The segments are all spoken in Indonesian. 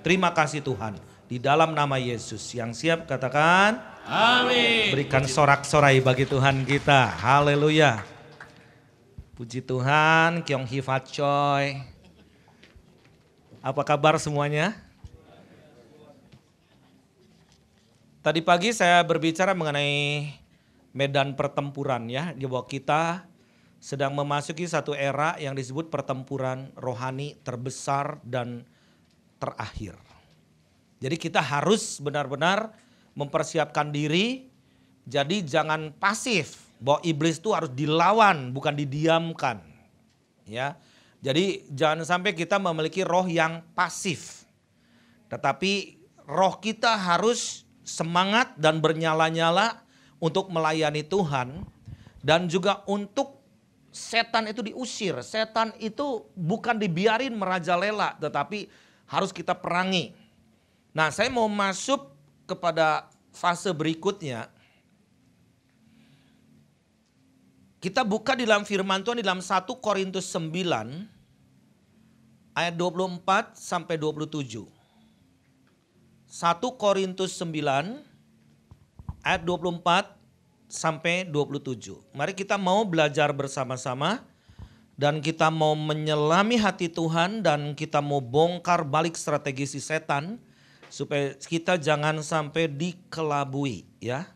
Terima kasih Tuhan. Di dalam nama Yesus yang siap katakan. Amin. Berikan sorak-sorai bagi Tuhan kita. Haleluya. Puji Tuhan, Kyong Hiva Fat Choi. Apa kabar semuanya? Tadi pagi saya berbicara mengenai medan pertempuran ya, bawah kita sedang memasuki satu era yang disebut pertempuran rohani terbesar dan terbesar terakhir. Jadi kita harus benar-benar mempersiapkan diri. Jadi jangan pasif bahwa iblis itu harus dilawan bukan didiamkan. Ya. Jadi jangan sampai kita memiliki roh yang pasif. Tetapi roh kita harus semangat dan bernyala-nyala untuk melayani Tuhan dan juga untuk setan itu diusir. Setan itu bukan dibiarin merajalela tetapi harus kita perangi. Nah, saya mau masuk kepada fase berikutnya. Kita buka di dalam firman Tuhan di dalam 1 Korintus 9 ayat 24 sampai 27. 1 Korintus 9 ayat 24 sampai 27. Mari kita mau belajar bersama-sama dan kita mau menyelami hati Tuhan dan kita mau bongkar balik strategi si setan supaya kita jangan sampai dikelabui ya.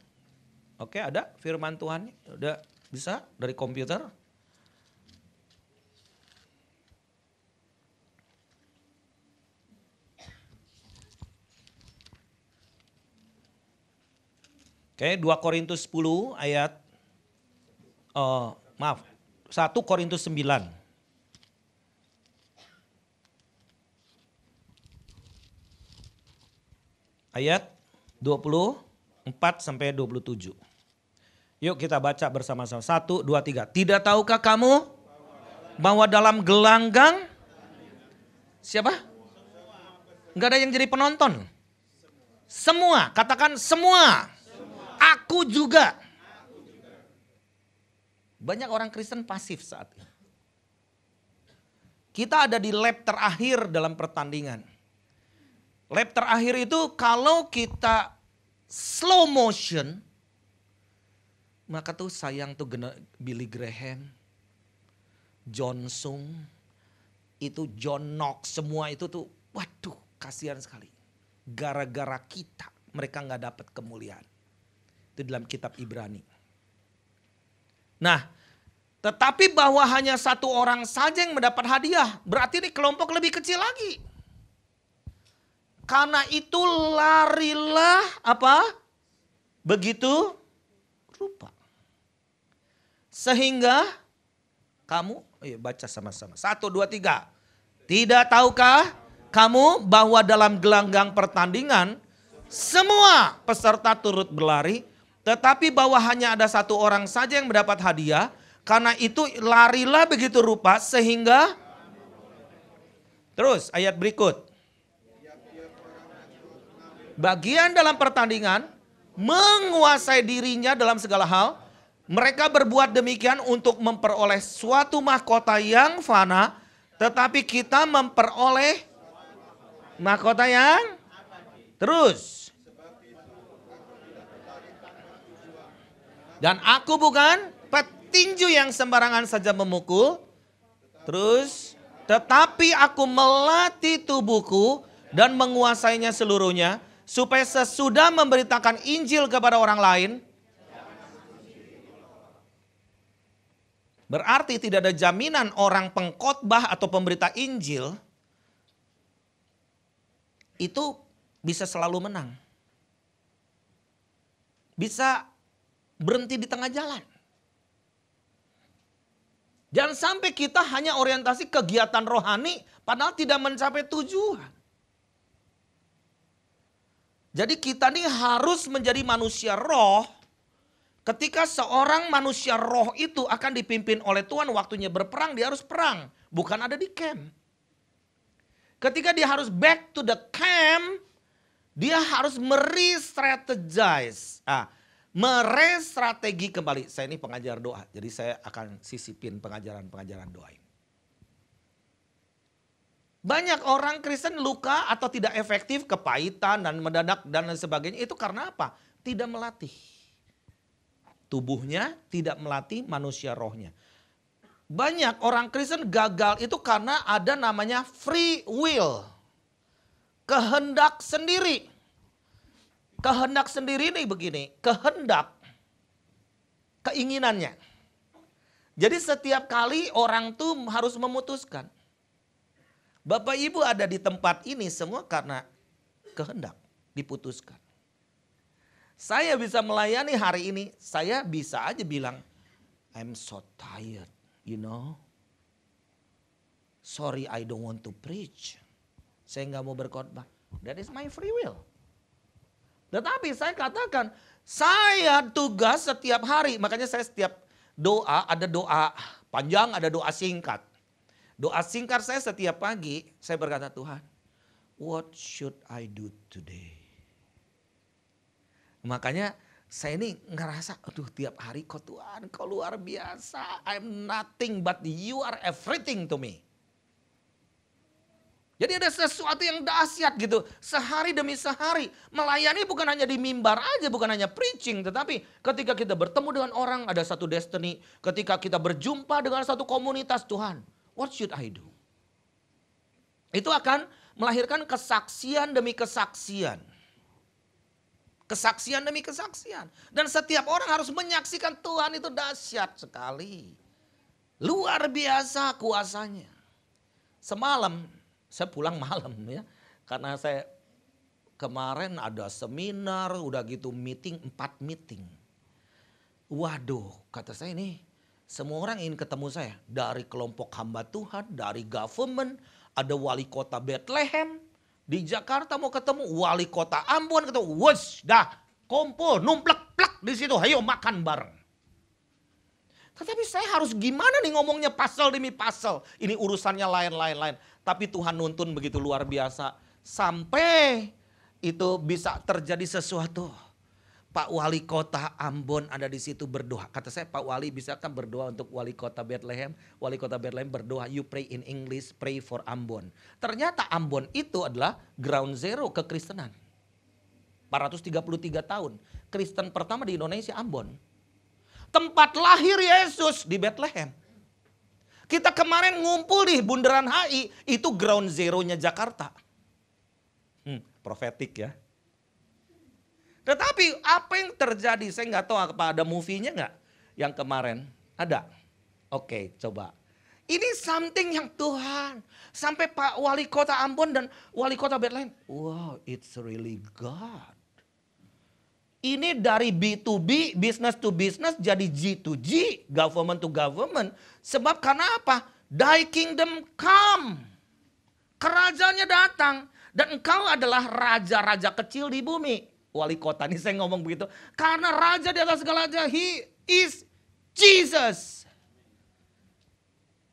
Oke, ada firman Tuhan? Udah bisa dari komputer? Oke, 2 Korintus 10 ayat oh, maaf, 1 Korintus 9. Ayat 24 sampai 27. Yuk kita baca bersama-sama. 1, 2, 3. Tidak tahukah kamu bahwa dalam gelanggang siapa? Enggak ada yang jadi penonton. Semua, katakan semua. semua. Aku juga. Aku banyak orang Kristen pasif saat ini. Kita ada di lap terakhir dalam pertandingan. Lap terakhir itu kalau kita slow motion, maka tuh sayang tuh Billy Graham, John Sung, itu John Knox, semua itu tuh waduh kasihan sekali. Gara-gara kita mereka nggak dapat kemuliaan. Itu dalam kitab Ibrani. Nah, tetapi bahwa hanya satu orang saja yang mendapat hadiah, berarti ini kelompok lebih kecil lagi. Karena itu larilah apa? Begitu rupa. Sehingga kamu, oh ayo iya, baca sama-sama. Satu, dua, tiga. Tidak tahukah kamu bahwa dalam gelanggang pertandingan, semua peserta turut berlari, tetapi bahwa hanya ada satu orang saja yang mendapat hadiah, karena itu larilah begitu rupa sehingga Terus ayat berikut. Bagian dalam pertandingan menguasai dirinya dalam segala hal. Mereka berbuat demikian untuk memperoleh suatu mahkota yang fana, tetapi kita memperoleh mahkota yang terus Dan aku bukan petinju yang sembarangan saja memukul. Terus, tetapi aku melatih tubuhku dan menguasainya seluruhnya supaya sesudah memberitakan Injil kepada orang lain berarti tidak ada jaminan orang pengkotbah atau pemberita Injil itu bisa selalu menang. Bisa berhenti di tengah jalan. Jangan sampai kita hanya orientasi kegiatan rohani padahal tidak mencapai tujuan. Jadi kita ini harus menjadi manusia roh ketika seorang manusia roh itu akan dipimpin oleh Tuhan waktunya berperang dia harus perang, bukan ada di camp. Ketika dia harus back to the camp, dia harus merestrategize. Ah, merestrategi kembali. Saya ini pengajar doa, jadi saya akan sisipin pengajaran-pengajaran doa ini. Banyak orang Kristen luka atau tidak efektif, kepahitan dan mendadak dan lain sebagainya itu karena apa? Tidak melatih. Tubuhnya tidak melatih manusia rohnya. Banyak orang Kristen gagal itu karena ada namanya free will. Kehendak sendiri. Kehendak sendiri nih begini, kehendak keinginannya. Jadi setiap kali orang tuh harus memutuskan. Bapak Ibu ada di tempat ini semua karena kehendak diputuskan. Saya bisa melayani hari ini, saya bisa aja bilang, I'm so tired, you know. Sorry I don't want to preach. Saya nggak mau berkhotbah. That is my free will. Tetapi saya katakan, saya tugas setiap hari. Makanya saya setiap doa, ada doa panjang, ada doa singkat. Doa singkat saya setiap pagi, saya berkata, Tuhan, what should I do today? Makanya saya ini ngerasa, aduh tiap hari kok Tuhan, kau luar biasa. I'm nothing but you are everything to me. Jadi ada sesuatu yang dahsyat gitu. Sehari demi sehari. Melayani bukan hanya di mimbar aja, bukan hanya preaching. Tetapi ketika kita bertemu dengan orang, ada satu destiny. Ketika kita berjumpa dengan satu komunitas, Tuhan, what should I do? Itu akan melahirkan kesaksian demi kesaksian. Kesaksian demi kesaksian. Dan setiap orang harus menyaksikan Tuhan itu dahsyat sekali. Luar biasa kuasanya. Semalam saya pulang malam ya. Karena saya kemarin ada seminar, udah gitu meeting, empat meeting. Waduh, kata saya ini semua orang ingin ketemu saya. Dari kelompok hamba Tuhan, dari government, ada wali kota Bethlehem. Di Jakarta mau ketemu, wali kota Ambon ketemu. Wush, dah kompor numplek-plek di situ. Ayo makan bareng. Tetapi saya harus gimana nih ngomongnya pasal demi pasal. Ini urusannya lain-lain-lain. Tapi Tuhan nuntun begitu luar biasa. Sampai itu bisa terjadi sesuatu. Pak Wali Kota Ambon ada di situ berdoa. Kata saya Pak Wali bisakah berdoa untuk Wali Kota Bethlehem? Wali Kota Bethlehem berdoa you pray in English, pray for Ambon. Ternyata Ambon itu adalah ground zero kekristenan. 433 tahun. Kristen pertama di Indonesia Ambon tempat lahir Yesus di Bethlehem. Kita kemarin ngumpul di bundaran HI, itu ground zero-nya Jakarta. Hmm, profetik ya. Tetapi apa yang terjadi, saya nggak tahu apa ada movie-nya nggak yang kemarin. Ada? Oke, coba. Ini something yang Tuhan. Sampai Pak Wali Kota Ambon dan Wali Kota Bethlehem. Wow, it's really God ini dari B2B, business to business jadi G2G, government to government. Sebab karena apa? Thy kingdom come. Kerajaannya datang. Dan engkau adalah raja-raja kecil di bumi. Wali kota nih saya ngomong begitu. Karena raja di atas segala raja, he is Jesus.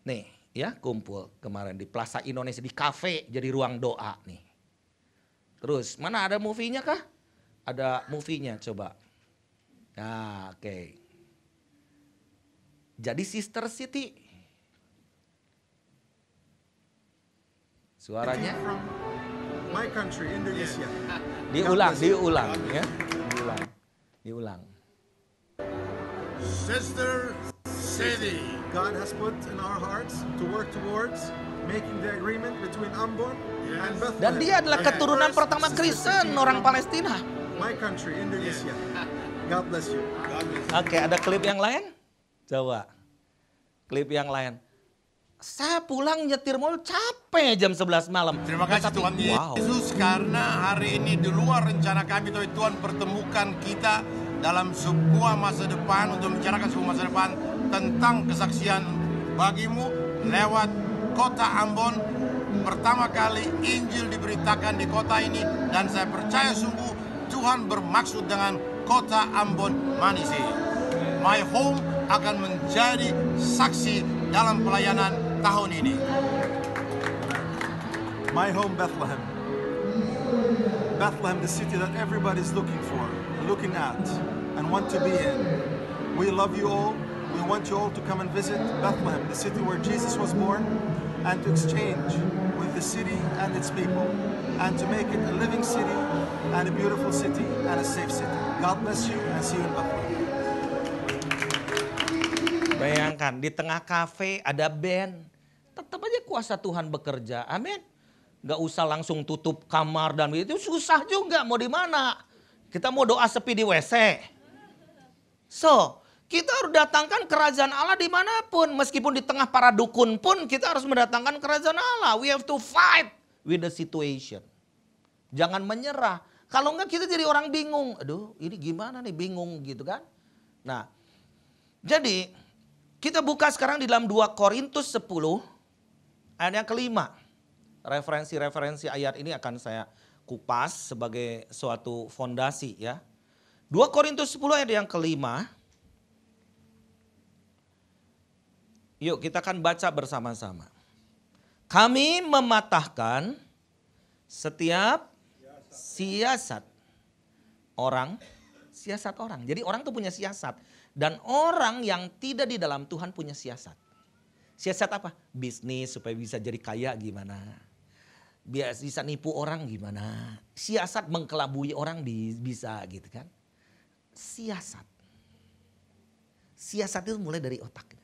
Nih ya kumpul kemarin di Plaza Indonesia, di kafe jadi ruang doa nih. Terus mana ada movie-nya kah? Ada movie-nya coba. Nah, oke. Okay. Jadi Sister City. Suaranya my country Indonesia. Diulang, diulang ya. Diulang. Diulang. Sister City. God has put in our hearts to work towards making the agreement between Ambon yes. and Bethlehem. Dan dia adalah keturunan pertama Kristen orang Palestina my country, Indonesia. God bless you. Oke, okay, ada klip yang lain? Coba. Klip yang lain. Saya pulang nyetir mobil capek jam 11 malam. Terima kasih Tapi, Tuhan wow. Yesus karena hari ini di luar rencana kami Tuhan pertemukan kita dalam sebuah masa depan untuk membicarakan sebuah masa depan tentang kesaksian bagimu lewat kota Ambon pertama kali Injil diberitakan di kota ini dan saya percaya sungguh Tuhan bermaksud dengan kota Ambon My Home akan menjadi saksi dalam pelayanan tahun ini. My Home Bethlehem. Bethlehem, the city that everybody's looking for, looking at, and want to be in. We love you all. We want you all to come and visit Bethlehem, the city where Jesus was born, and to exchange with the city and its people, and to make it a living city and a beautiful city and a safe city. God bless you and see you in Buffalo. Bayangkan di tengah kafe ada band. Tetap aja kuasa Tuhan bekerja. Amin. Gak usah langsung tutup kamar dan itu Susah juga mau di mana. Kita mau doa sepi di WC. So, kita harus datangkan kerajaan Allah dimanapun. Meskipun di tengah para dukun pun kita harus mendatangkan kerajaan Allah. We have to fight with the situation. Jangan menyerah. Kalau enggak kita jadi orang bingung. Aduh ini gimana nih bingung gitu kan. Nah jadi kita buka sekarang di dalam 2 Korintus 10 ayat yang kelima. Referensi-referensi ayat ini akan saya kupas sebagai suatu fondasi ya. 2 Korintus 10 ayat yang kelima. Yuk kita akan baca bersama-sama. Kami mematahkan setiap siasat orang, siasat orang. Jadi orang tuh punya siasat dan orang yang tidak di dalam Tuhan punya siasat. Siasat apa? Bisnis supaya bisa jadi kaya gimana? Biasa bisa nipu orang gimana? Siasat mengkelabui orang bisa gitu kan? Siasat. Siasat itu mulai dari otak.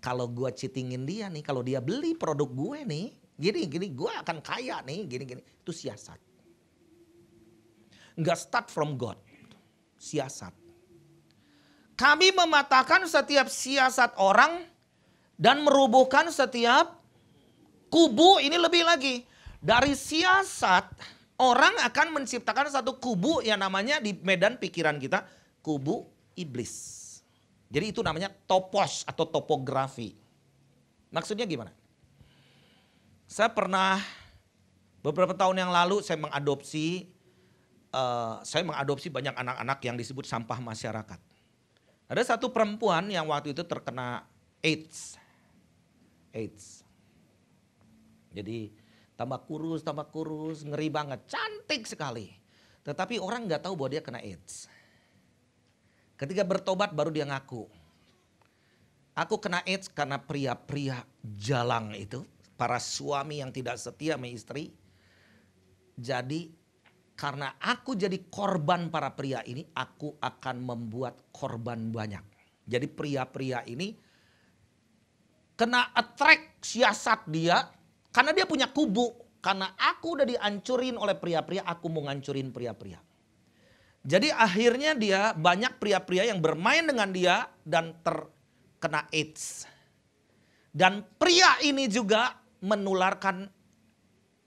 Kalau gue cheatingin dia nih, kalau dia beli produk gue nih, gini gini gue akan kaya nih, gini gini. Itu siasat Nggak start from God. Siasat. Kami mematahkan setiap siasat orang dan merubuhkan setiap kubu ini lebih lagi. Dari siasat orang akan menciptakan satu kubu yang namanya di medan pikiran kita kubu iblis. Jadi itu namanya topos atau topografi. Maksudnya gimana? Saya pernah beberapa tahun yang lalu saya mengadopsi Eh, saya mengadopsi banyak anak-anak yang disebut sampah masyarakat. Ada satu perempuan yang waktu itu terkena AIDS. AIDS. Jadi tambah kurus, tambah kurus, ngeri banget, cantik sekali. Tetapi orang nggak tahu bahwa dia kena AIDS. Ketika bertobat baru dia ngaku. Aku kena AIDS karena pria-pria jalang itu, para suami yang tidak setia sama istri. Jadi karena aku jadi korban para pria ini, aku akan membuat korban banyak. Jadi pria-pria ini kena attract siasat dia karena dia punya kubu. Karena aku udah dihancurin oleh pria-pria, aku mau ngancurin pria-pria. Jadi akhirnya dia banyak pria-pria yang bermain dengan dia dan terkena AIDS. Dan pria ini juga menularkan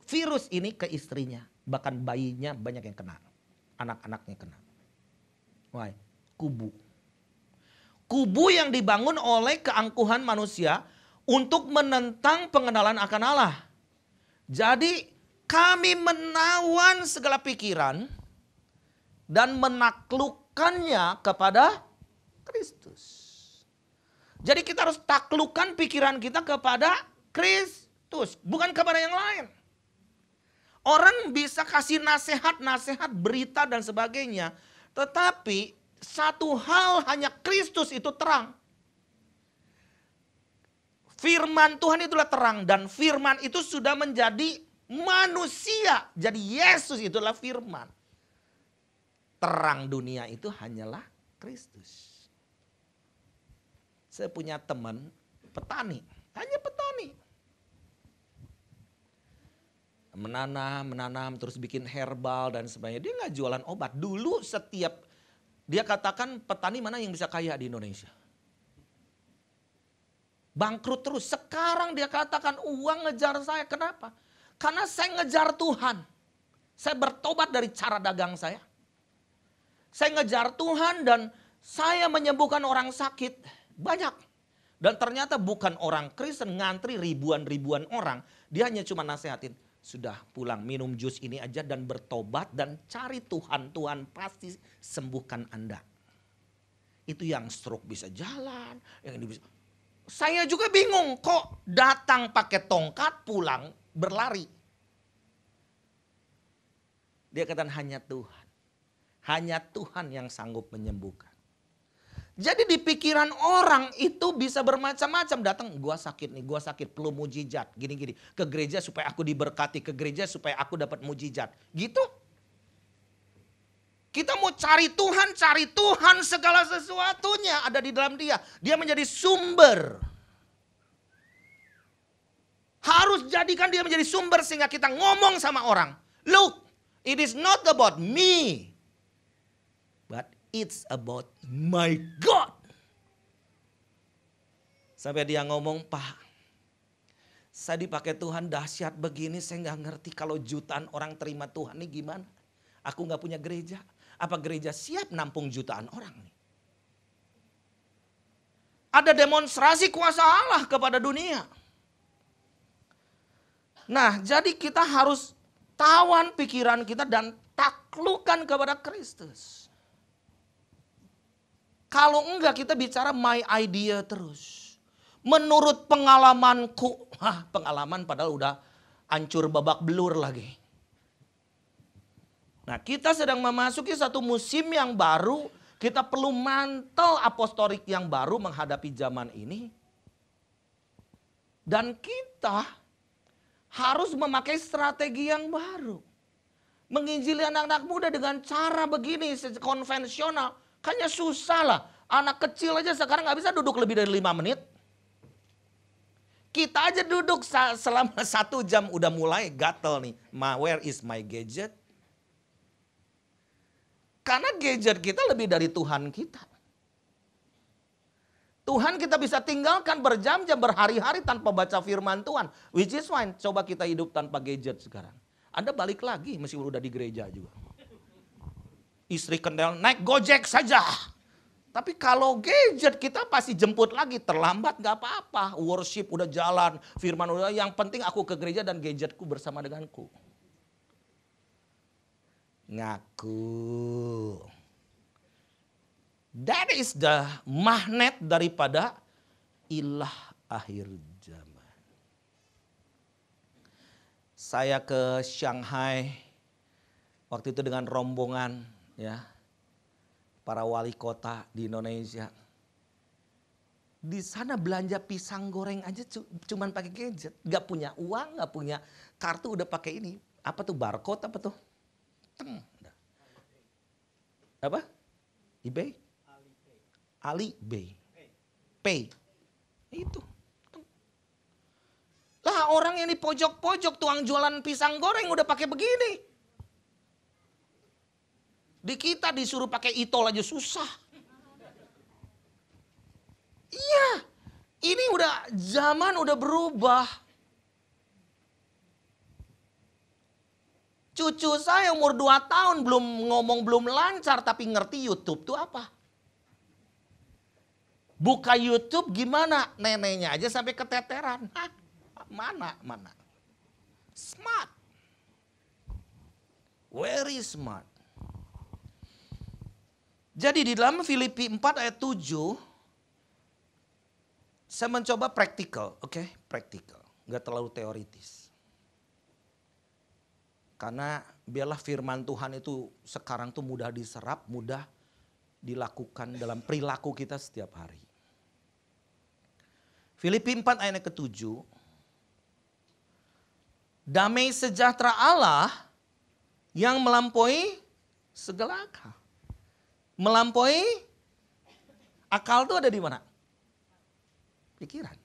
virus ini ke istrinya bahkan bayinya banyak yang kena anak-anaknya kena why kubu kubu yang dibangun oleh keangkuhan manusia untuk menentang pengenalan akan Allah jadi kami menawan segala pikiran dan menaklukkannya kepada Kristus. Jadi kita harus taklukkan pikiran kita kepada Kristus, bukan kepada yang lain. Orang bisa kasih nasihat-nasihat, berita dan sebagainya. Tetapi satu hal hanya Kristus itu terang. Firman Tuhan itulah terang dan firman itu sudah menjadi manusia. Jadi Yesus itulah firman. Terang dunia itu hanyalah Kristus. Saya punya teman petani, hanya petani menanam, menanam, terus bikin herbal dan sebagainya. Dia nggak jualan obat. Dulu setiap dia katakan petani mana yang bisa kaya di Indonesia? Bangkrut terus. Sekarang dia katakan uang ngejar saya. Kenapa? Karena saya ngejar Tuhan. Saya bertobat dari cara dagang saya. Saya ngejar Tuhan dan saya menyembuhkan orang sakit. Banyak. Dan ternyata bukan orang Kristen ngantri ribuan-ribuan orang. Dia hanya cuma nasehatin sudah pulang minum jus ini aja dan bertobat dan cari Tuhan. Tuhan pasti sembuhkan Anda. Itu yang stroke bisa jalan, yang ini bisa. Saya juga bingung kok datang pakai tongkat pulang berlari. Dia katakan hanya Tuhan. Hanya Tuhan yang sanggup menyembuhkan. Jadi di pikiran orang itu bisa bermacam-macam datang gua sakit nih, gua sakit perlu mujizat, gini-gini. Ke gereja supaya aku diberkati, ke gereja supaya aku dapat mujizat. Gitu. Kita mau cari Tuhan, cari Tuhan segala sesuatunya ada di dalam dia. Dia menjadi sumber. Harus jadikan dia menjadi sumber sehingga kita ngomong sama orang. Look, it is not about me. It's about my God. Sampai dia ngomong, Pak, saya dipakai Tuhan dahsyat begini, saya nggak ngerti kalau jutaan orang terima Tuhan ini gimana. Aku nggak punya gereja. Apa gereja siap nampung jutaan orang nih? Ada demonstrasi kuasa Allah kepada dunia. Nah, jadi kita harus tawan pikiran kita dan taklukan kepada Kristus. Kalau enggak kita bicara my idea terus. Menurut pengalamanku. Hah, pengalaman padahal udah hancur babak belur lagi. Nah kita sedang memasuki satu musim yang baru. Kita perlu mantel apostolik yang baru menghadapi zaman ini. Dan kita harus memakai strategi yang baru. Menginjili anak-anak muda dengan cara begini konvensional Kayaknya susah lah. Anak kecil aja sekarang nggak bisa duduk lebih dari lima menit. Kita aja duduk selama satu jam udah mulai gatel nih. Ma, where is my gadget? Karena gadget kita lebih dari Tuhan kita. Tuhan kita bisa tinggalkan berjam-jam berhari-hari tanpa baca firman Tuhan. Which is fine, coba kita hidup tanpa gadget sekarang. Anda balik lagi meskipun udah di gereja juga istri kendel, naik gojek saja. Tapi kalau gadget kita pasti jemput lagi, terlambat gak apa-apa. Worship udah jalan, firman udah, yang penting aku ke gereja dan gadgetku bersama denganku. Ngaku. That is the magnet daripada ilah akhir zaman. Saya ke Shanghai waktu itu dengan rombongan ya para wali kota di Indonesia. Di sana belanja pisang goreng aja cuman pakai gadget, nggak punya uang, nggak punya kartu udah pakai ini. Apa tuh barcode apa tuh? Teng. Apa? eBay? Alipay. Pay. Itu. Lah orang yang di pojok-pojok tuang jualan pisang goreng udah pakai begini. Di kita disuruh pakai itol aja susah. Iya, ini udah zaman udah berubah. Cucu saya umur 2 tahun belum ngomong belum lancar tapi ngerti YouTube tuh apa. Buka YouTube gimana? Neneknya aja sampai keteteran. Hah? Mana? Mana? Smart. Very smart. Jadi di dalam Filipi 4 ayat 7, saya mencoba praktikal, oke? Okay? Praktikal, nggak terlalu teoritis. Karena biarlah firman Tuhan itu sekarang tuh mudah diserap, mudah dilakukan dalam perilaku kita setiap hari. Filipi 4 ayat ke-7. Damai sejahtera Allah yang melampaui segala akal melampaui akal itu ada di mana? Pikiran.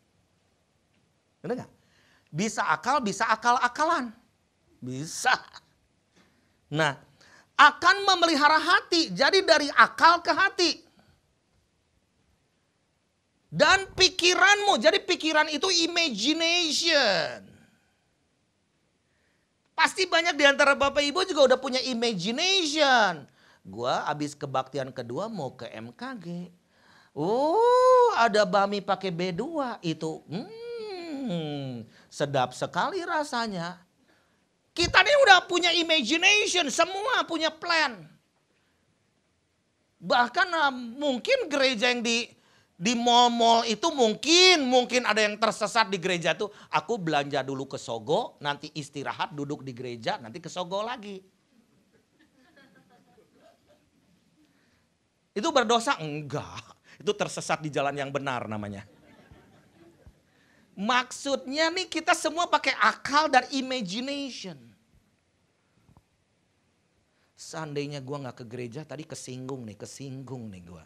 Benar gak? Bisa akal, bisa akal-akalan. Bisa. Nah, akan memelihara hati. Jadi dari akal ke hati. Dan pikiranmu. Jadi pikiran itu imagination. Pasti banyak di antara Bapak Ibu juga udah punya imagination. Gua abis kebaktian kedua mau ke MKG. Oh, uh, ada bami pakai B2 itu. Hmm, sedap sekali rasanya. Kita ini udah punya imagination, semua punya plan. Bahkan ah, mungkin gereja yang di di mall-mall itu mungkin mungkin ada yang tersesat di gereja tuh. Aku belanja dulu ke Sogo, nanti istirahat duduk di gereja, nanti ke Sogo lagi. Itu berdosa? Enggak. Itu tersesat di jalan yang benar namanya. Maksudnya nih kita semua pakai akal dan imagination. Seandainya gue gak ke gereja tadi kesinggung nih, kesinggung nih gue.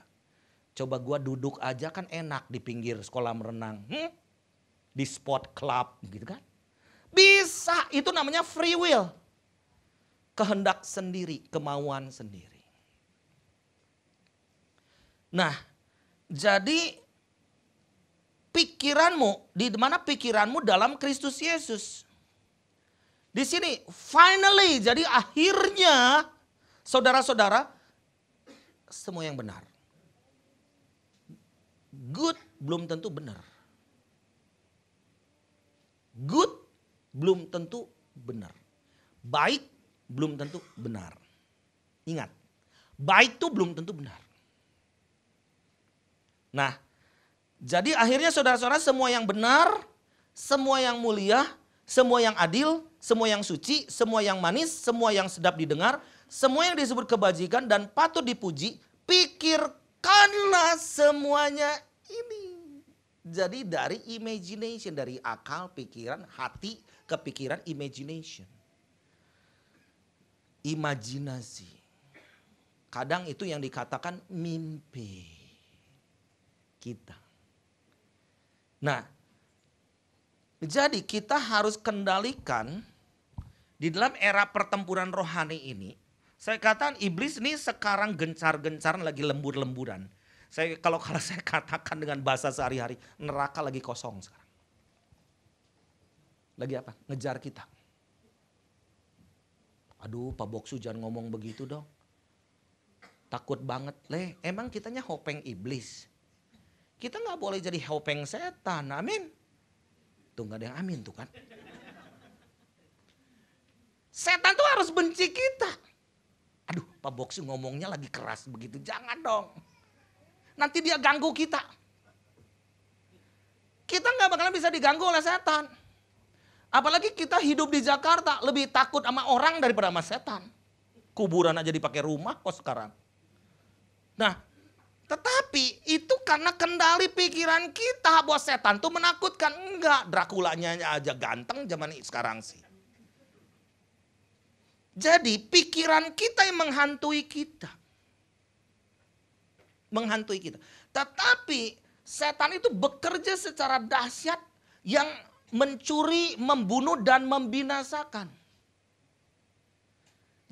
Coba gue duduk aja kan enak di pinggir sekolah merenang. Hmm? Di sport club gitu kan. Bisa, itu namanya free will. Kehendak sendiri, kemauan sendiri. Nah, jadi pikiranmu, di mana pikiranmu dalam Kristus Yesus. Di sini, finally, jadi akhirnya saudara-saudara, semua yang benar. Good belum tentu benar. Good belum tentu benar. Baik belum tentu benar. Ingat, baik itu belum tentu benar. Nah, jadi akhirnya saudara-saudara semua yang benar, semua yang mulia, semua yang adil, semua yang suci, semua yang manis, semua yang sedap didengar, semua yang disebut kebajikan dan patut dipuji, pikirkanlah semuanya ini. Jadi dari imagination, dari akal, pikiran, hati, kepikiran, imagination. Imajinasi. Kadang itu yang dikatakan mimpi kita. Nah, jadi kita harus kendalikan di dalam era pertempuran rohani ini. Saya katakan iblis ini sekarang gencar gencar lagi lembur-lemburan. Saya kalau kalau saya katakan dengan bahasa sehari-hari, neraka lagi kosong sekarang. Lagi apa? Ngejar kita. Aduh, Pak Boksu jangan ngomong begitu dong. Takut banget. Leh, emang kitanya hopeng iblis. Kita nggak boleh jadi helping setan, amin. Tuh nggak ada yang amin tuh kan. Setan tuh harus benci kita. Aduh, Pak Boksi ngomongnya lagi keras begitu. Jangan dong. Nanti dia ganggu kita. Kita nggak bakalan bisa diganggu oleh setan. Apalagi kita hidup di Jakarta lebih takut sama orang daripada sama setan. Kuburan aja dipakai rumah kok sekarang. Nah, tetapi itu karena kendali pikiran kita bahwa setan tuh menakutkan. Enggak, Draculanya aja ganteng zaman sekarang sih. Jadi pikiran kita yang menghantui kita. Menghantui kita. Tetapi setan itu bekerja secara dahsyat yang mencuri, membunuh, dan membinasakan.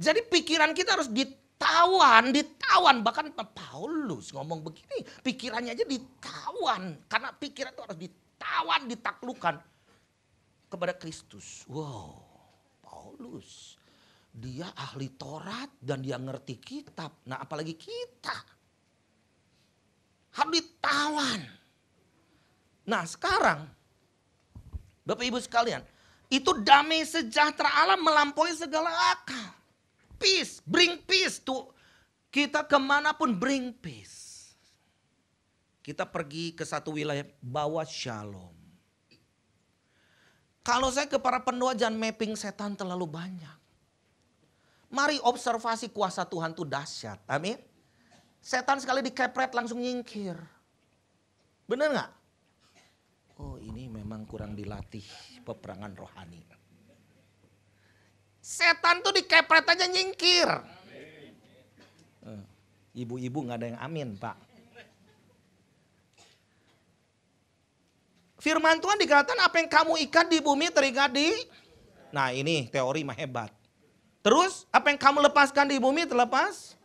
Jadi pikiran kita harus ditawan, ditawan. Bahkan Paulus ngomong begini, pikirannya aja ditawan. Karena pikiran itu harus ditawan, ditaklukan kepada Kristus. Wow, Paulus. Dia ahli Taurat dan dia ngerti kitab. Nah apalagi kita. Harus ditawan. Nah sekarang, Bapak Ibu sekalian, itu damai sejahtera Allah melampaui segala akal peace, bring peace to kita kemanapun bring peace. Kita pergi ke satu wilayah bawa shalom. Kalau saya ke para pendua jangan mapping setan terlalu banyak. Mari observasi kuasa Tuhan itu dahsyat. Amin. Setan sekali dikepret langsung nyingkir. Bener nggak? Oh ini memang kurang dilatih peperangan rohani. Setan tuh dikepret aja nyingkir. Eh, ibu-ibu nggak ada yang amin, Pak. Firman Tuhan dikatakan apa yang kamu ikat di bumi terikat di Nah, ini teori mah hebat. Terus apa yang kamu lepaskan di bumi terlepas?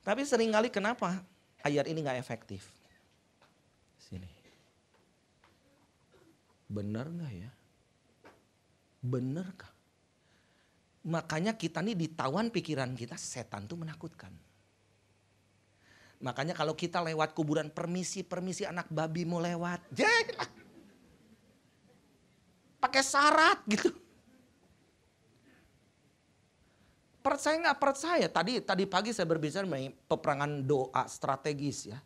Tapi sering kali kenapa ayat ini nggak efektif? Sini. Benar nggak ya? Benarkah? Makanya kita nih ditawan pikiran kita setan tuh menakutkan. Makanya kalau kita lewat kuburan permisi-permisi anak babi mau lewat. Jelah. Pakai syarat gitu. Percaya nggak percaya? Tadi tadi pagi saya berbicara mengenai peperangan doa strategis ya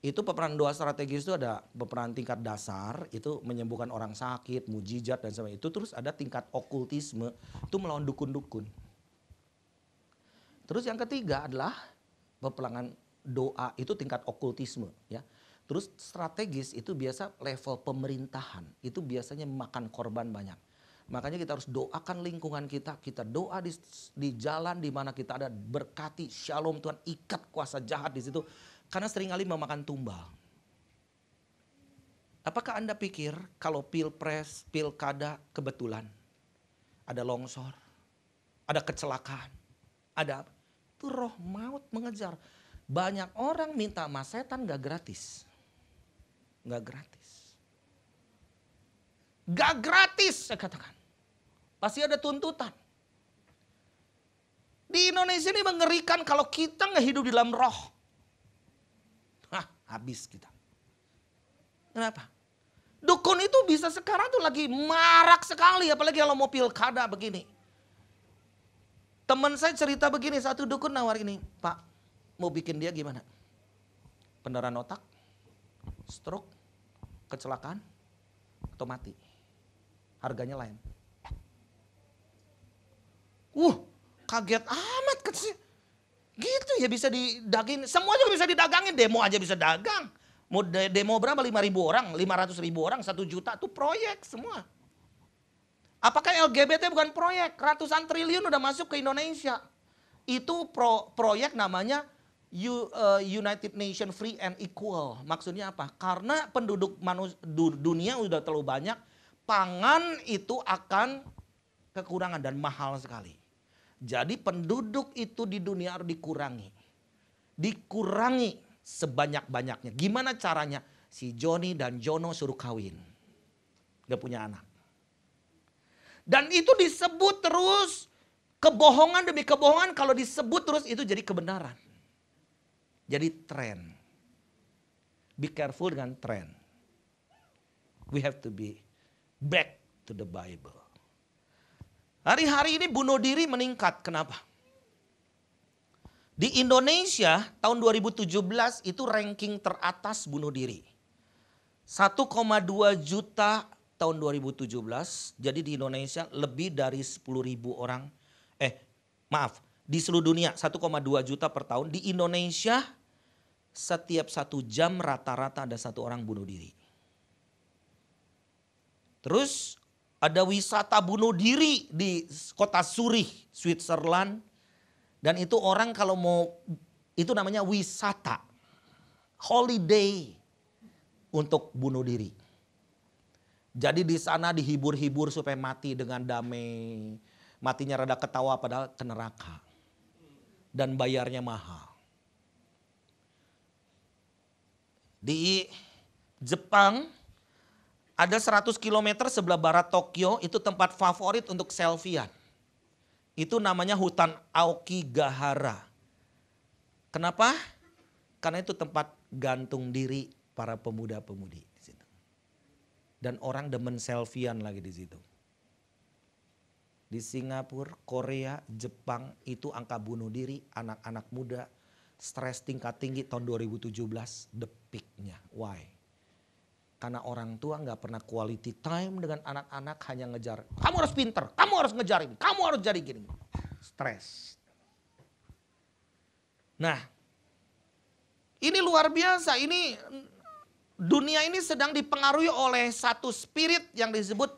itu peperan doa strategis itu ada peperan tingkat dasar itu menyembuhkan orang sakit, mujizat dan sebagainya. Itu terus ada tingkat okultisme itu melawan dukun-dukun. Terus yang ketiga adalah peperangan doa itu tingkat okultisme ya. Terus strategis itu biasa level pemerintahan itu biasanya makan korban banyak. Makanya kita harus doakan lingkungan kita. Kita doa di, di jalan di mana kita ada berkati shalom Tuhan ikat kuasa jahat di situ. Karena sering kali memakan tumbal. Apakah Anda pikir kalau pilpres, pilkada kebetulan ada longsor, ada kecelakaan, ada Itu roh maut mengejar. Banyak orang minta sama setan gak gratis. Gak gratis. Gak gratis saya katakan. Pasti ada tuntutan. Di Indonesia ini mengerikan kalau kita nggak hidup di dalam roh. Habis kita. Kenapa? Dukun itu bisa sekarang tuh lagi marak sekali. Apalagi kalau mau pilkada begini. Teman saya cerita begini. Satu dukun nawar ini. Pak, mau bikin dia gimana? Pendarahan otak, stroke, kecelakaan, atau mati. Harganya lain. Uh, kaget amat kecil. Gitu ya bisa didagin. Semua juga bisa didagangin. Demo aja bisa dagang. Mau de demo berapa? 5 ribu orang, 500 ribu orang, 1 juta. Itu proyek semua. Apakah LGBT bukan proyek? Ratusan triliun udah masuk ke Indonesia. Itu pro proyek namanya eh, United Nation Free and Equal. Maksudnya apa? Karena penduduk manus, dunia udah terlalu banyak, pangan itu akan kekurangan dan mahal sekali. Jadi penduduk itu di dunia harus dikurangi. Dikurangi sebanyak-banyaknya. Gimana caranya? Si Joni dan Jono suruh kawin. Gak punya anak. Dan itu disebut terus kebohongan demi kebohongan kalau disebut terus itu jadi kebenaran. Jadi tren. Be careful dengan tren. We have to be back to the Bible. Hari-hari ini bunuh diri meningkat. Kenapa? Di Indonesia tahun 2017 itu ranking teratas bunuh diri. 1,2 juta tahun 2017. Jadi di Indonesia lebih dari 10 ribu orang. Eh maaf di seluruh dunia 1,2 juta per tahun. Di Indonesia setiap satu jam rata-rata ada satu orang bunuh diri. Terus ada wisata bunuh diri di kota Zurich, Switzerland. Dan itu orang kalau mau itu namanya wisata. Holiday untuk bunuh diri. Jadi di sana dihibur-hibur supaya mati dengan damai. Matinya rada ketawa padahal ke neraka. Dan bayarnya mahal. Di Jepang ada 100 km sebelah barat Tokyo itu tempat favorit untuk selfiean. Itu namanya hutan Aokigahara. Kenapa? Karena itu tempat gantung diri para pemuda-pemudi di situ. Dan orang demen selfiean lagi di situ. Di Singapura, Korea, Jepang itu angka bunuh diri anak-anak muda stres tingkat tinggi tahun 2017 depiknya. Why? Karena orang tua nggak pernah quality time dengan anak-anak hanya ngejar. Kamu harus pinter, kamu harus ngejar ini, kamu harus jadi gini. Stres. Nah, ini luar biasa. Ini dunia ini sedang dipengaruhi oleh satu spirit yang disebut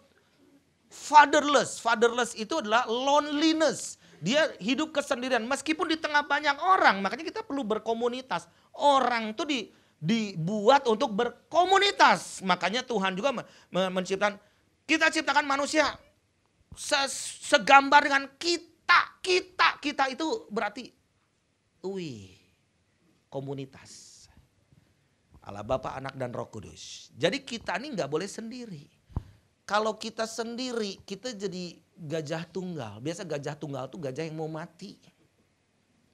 fatherless. Fatherless itu adalah loneliness. Dia hidup kesendirian meskipun di tengah banyak orang. Makanya kita perlu berkomunitas. Orang tuh di dibuat untuk berkomunitas. Makanya Tuhan juga menciptakan kita ciptakan manusia segambar dengan kita, kita, kita itu berarti wih komunitas. Allah Bapa, Anak dan Roh Kudus. Jadi kita ini nggak boleh sendiri. Kalau kita sendiri, kita jadi gajah tunggal. Biasa gajah tunggal itu gajah yang mau mati.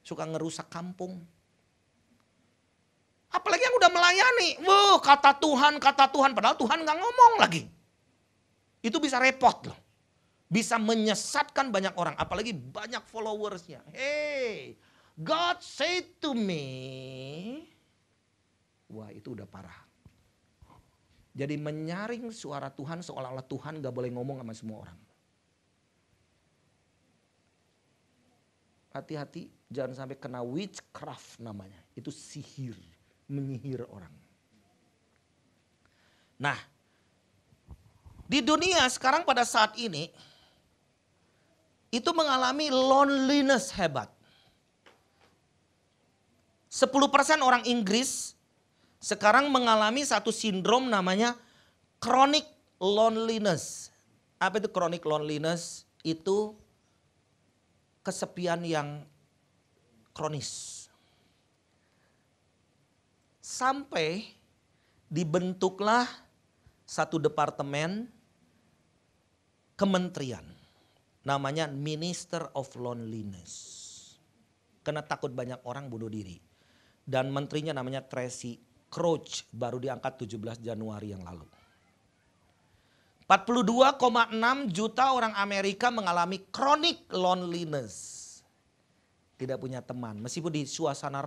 Suka ngerusak kampung Apalagi yang udah melayani. Wow, kata Tuhan, kata Tuhan. Padahal Tuhan gak ngomong lagi. Itu bisa repot loh. Bisa menyesatkan banyak orang. Apalagi banyak followersnya. Hey, God say to me. Wah itu udah parah. Jadi menyaring suara Tuhan seolah-olah Tuhan gak boleh ngomong sama semua orang. Hati-hati jangan sampai kena witchcraft namanya. Itu sihir menyihir orang. Nah, di dunia sekarang pada saat ini itu mengalami loneliness hebat. 10% orang Inggris sekarang mengalami satu sindrom namanya chronic loneliness. Apa itu chronic loneliness? Itu kesepian yang kronis sampai dibentuklah satu departemen kementerian namanya Minister of Loneliness. Karena takut banyak orang bunuh diri. Dan menterinya namanya Tracy Crouch baru diangkat 17 Januari yang lalu. 42,6 juta orang Amerika mengalami chronic loneliness. Tidak punya teman. Meskipun di suasana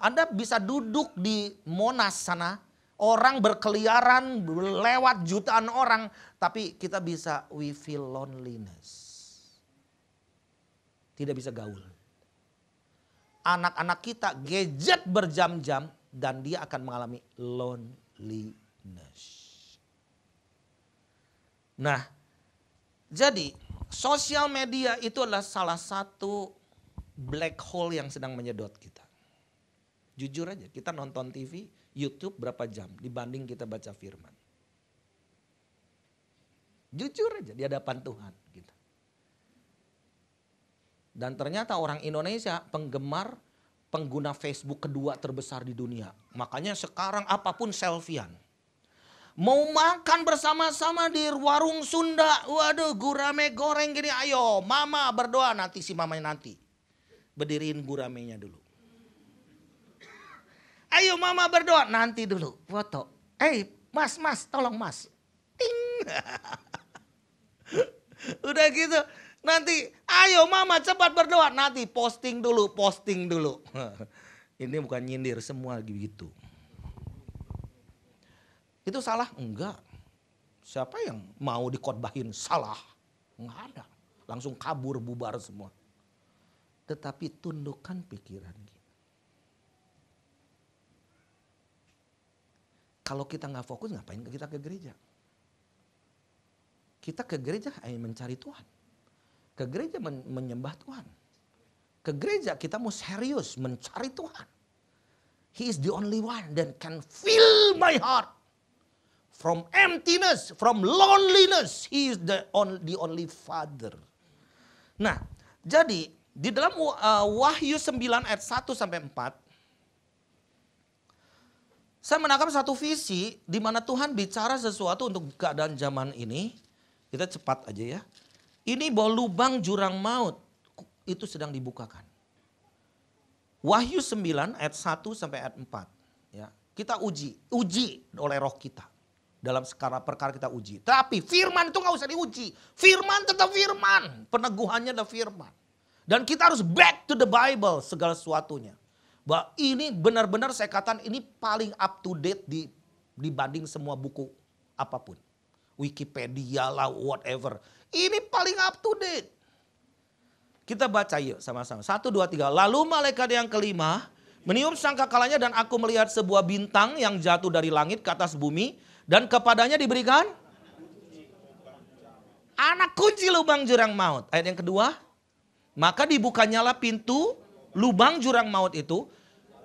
anda bisa duduk di Monas sana, orang berkeliaran lewat jutaan orang, tapi kita bisa we feel loneliness. Tidak bisa gaul. Anak-anak kita gadget berjam-jam dan dia akan mengalami loneliness. Nah, jadi sosial media itu adalah salah satu black hole yang sedang menyedot kita. Jujur aja, kita nonton TV, YouTube berapa jam dibanding kita baca firman. Jujur aja di hadapan Tuhan kita. Gitu. Dan ternyata orang Indonesia penggemar pengguna Facebook kedua terbesar di dunia. Makanya sekarang apapun selvian Mau makan bersama-sama di warung Sunda. Waduh gurame goreng gini ayo mama berdoa nanti si mamanya nanti. Berdiriin guramenya dulu. Ayo mama berdoa. Nanti dulu foto. Eh mas, mas tolong mas. Ting. Udah gitu. Nanti ayo mama cepat berdoa. Nanti posting dulu, posting dulu. Ini bukan nyindir semua gitu. Itu salah? Enggak. Siapa yang mau dikotbahin salah? Enggak ada. Langsung kabur bubar semua. Tetapi tundukkan pikiran kita. Kalau kita nggak fokus ngapain kita ke gereja? Kita ke gereja hanya mencari Tuhan. Ke gereja men menyembah Tuhan. Ke gereja kita mau serius mencari Tuhan. He is the only one that can fill my heart. From emptiness, from loneliness, he is the only, the only father. Nah, jadi di dalam uh, Wahyu 9 ayat 1 sampai 4 saya menangkap satu visi di mana Tuhan bicara sesuatu untuk keadaan zaman ini. Kita cepat aja ya. Ini bahwa lubang jurang maut itu sedang dibukakan. Wahyu 9 ayat 1 sampai ayat 4. Ya, kita uji, uji oleh roh kita. Dalam sekarang perkara kita uji. Tapi firman itu nggak usah diuji. Firman tetap firman. Peneguhannya adalah firman. Dan kita harus back to the Bible segala sesuatunya. Bahwa ini benar-benar saya katakan ini paling up to date di, dibanding semua buku apapun. Wikipedia lah, whatever. Ini paling up to date. Kita baca yuk sama-sama. Satu, dua, tiga. Lalu malaikat yang kelima meniup sangka kalanya dan aku melihat sebuah bintang yang jatuh dari langit ke atas bumi. Dan kepadanya diberikan anak kunci lubang jurang maut. Ayat yang kedua. Maka dibukanyalah pintu lubang jurang maut itu.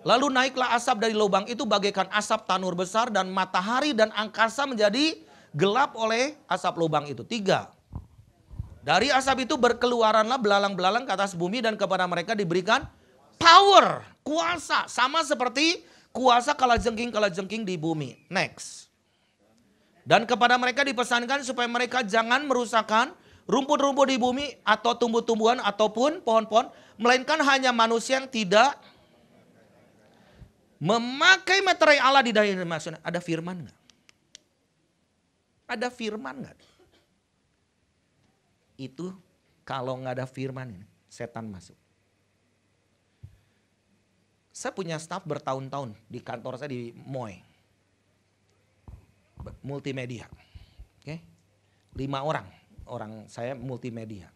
Lalu naiklah asap dari lubang itu bagaikan asap tanur besar dan matahari dan angkasa menjadi gelap oleh asap lubang itu. Tiga. Dari asap itu berkeluaranlah belalang-belalang ke atas bumi dan kepada mereka diberikan power, kuasa. Sama seperti kuasa kalajengking kalajengking di bumi. Next. Dan kepada mereka dipesankan supaya mereka jangan merusakkan rumput-rumput di bumi atau tumbuh-tumbuhan ataupun pohon-pohon, melainkan hanya manusia yang tidak memakai materai Allah di dalam maksudnya. Ada firman nggak? Ada firman nggak? Itu kalau nggak ada firman ini, setan masuk. Saya punya staff bertahun-tahun di kantor saya di Moy. Multimedia. Oke. Okay? Lima orang orang saya multimedia.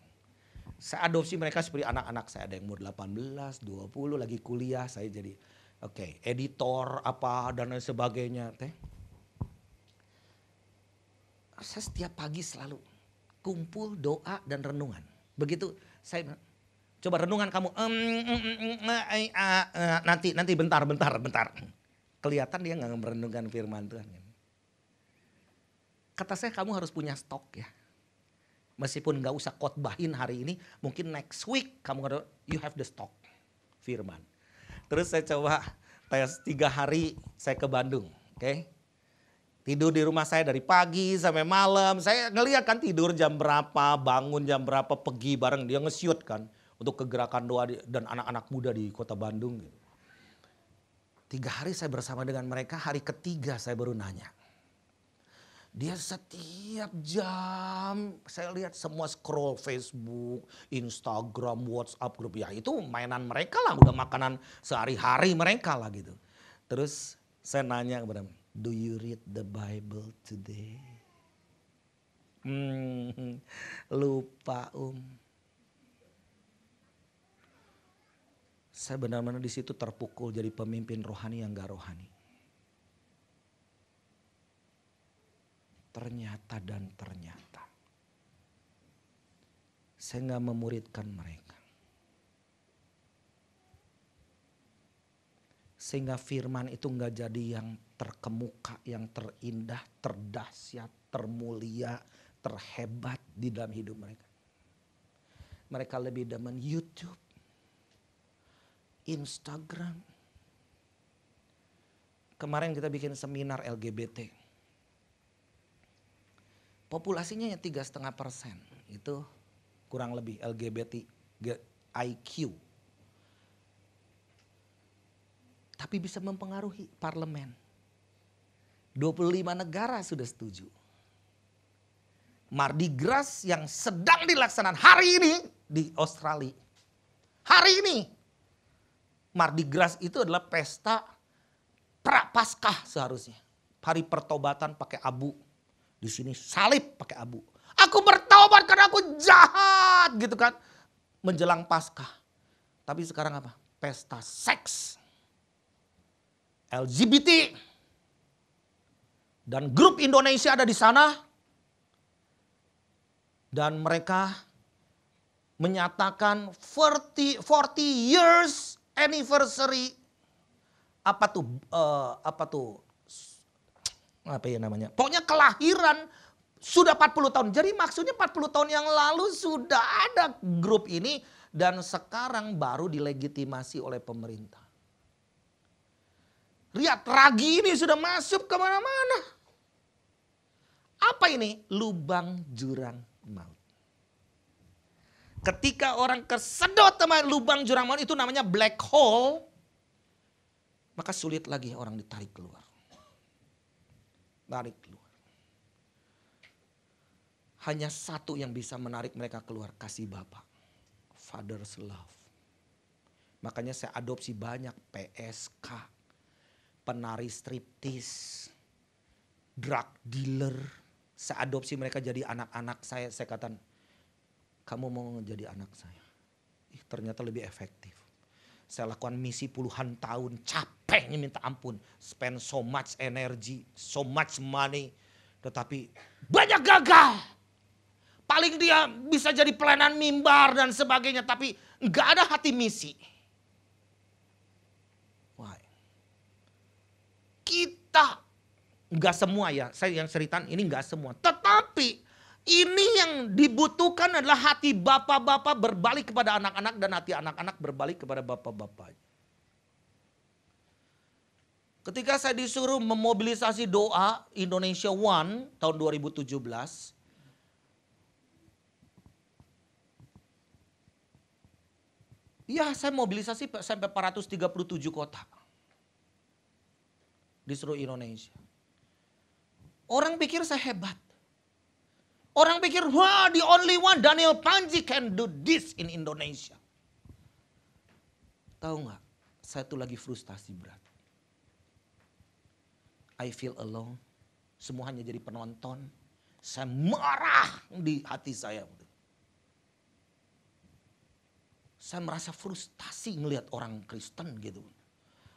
Saya adopsi mereka seperti anak-anak saya ada yang umur 18, 20 lagi kuliah saya jadi oke okay, editor apa dan lain sebagainya teh. Saya setiap pagi selalu kumpul doa dan renungan. Begitu saya coba renungan kamu eh, eh, eh, nanti nanti bentar bentar bentar. Kelihatan dia nggak merenungkan firman Tuhan. Kata saya kamu harus punya stok ya meskipun nggak usah khotbahin hari ini, mungkin next week kamu ngerti, you have the stock, firman. Terus saya coba tes tiga hari saya ke Bandung, oke? Okay? Tidur di rumah saya dari pagi sampai malam. Saya ngeliat kan tidur jam berapa, bangun jam berapa, pergi bareng. Dia nge kan untuk kegerakan doa dan anak-anak muda di kota Bandung. Gitu. Tiga hari saya bersama dengan mereka, hari ketiga saya baru nanya. Dia setiap jam saya lihat semua scroll Facebook, Instagram, WhatsApp grup ya itu mainan mereka lah udah makanan sehari-hari mereka lah gitu. Terus saya nanya kepada Do you read the Bible today? Hmm, lupa um. Saya benar-benar di situ terpukul jadi pemimpin rohani yang gak rohani. ternyata dan ternyata. Saya nggak memuridkan mereka. Sehingga firman itu nggak jadi yang terkemuka, yang terindah, terdahsyat, termulia, terhebat di dalam hidup mereka. Mereka lebih demen YouTube, Instagram. Kemarin kita bikin seminar LGBT populasinya tiga setengah persen itu kurang lebih LGBT IQ tapi bisa mempengaruhi parlemen 25 negara sudah setuju Mardi Gras yang sedang dilaksanakan hari ini di Australia hari ini Mardi Gras itu adalah pesta prapaskah seharusnya hari pertobatan pakai abu di sini salib pakai abu. Aku bertobat karena aku jahat gitu kan. Menjelang pasca Tapi sekarang apa? Pesta seks. LGBT. Dan grup Indonesia ada di sana. Dan mereka menyatakan 40, 40 years anniversary apa tuh uh, apa tuh apa ya namanya? Pokoknya kelahiran sudah 40 tahun. Jadi maksudnya 40 tahun yang lalu sudah ada grup ini dan sekarang baru dilegitimasi oleh pemerintah. Lihat ragi ini sudah masuk kemana-mana. Apa ini? Lubang jurang maut. Ketika orang kesedot teman lubang jurang maut itu namanya black hole. Maka sulit lagi orang ditarik keluar tarik keluar. Hanya satu yang bisa menarik mereka keluar, kasih Bapak. Father's love. Makanya saya adopsi banyak PSK, penari striptis, drug dealer. Saya adopsi mereka jadi anak-anak saya. Saya katakan, kamu mau jadi anak saya. Ih, ternyata lebih efektif. Saya lakukan misi puluhan tahun, capeknya minta ampun. Spend so much energy, so much money. Tetapi banyak gagal. Paling dia bisa jadi pelayanan mimbar dan sebagainya. Tapi nggak ada hati misi. Why? Kita nggak semua ya. Saya yang cerita ini nggak semua. Tetap ini yang dibutuhkan adalah hati bapak-bapak berbalik kepada anak-anak dan hati anak-anak berbalik kepada bapak bapak Ketika saya disuruh memobilisasi doa Indonesia One tahun 2017, ya saya mobilisasi sampai 437 kota di seluruh Indonesia. Orang pikir saya hebat. Orang pikir, wah the only one Daniel Panji can do this in Indonesia. Tahu nggak? Saya tuh lagi frustasi berat. I feel alone. Semua hanya jadi penonton. Saya marah di hati saya. Saya merasa frustasi ngelihat orang Kristen gitu.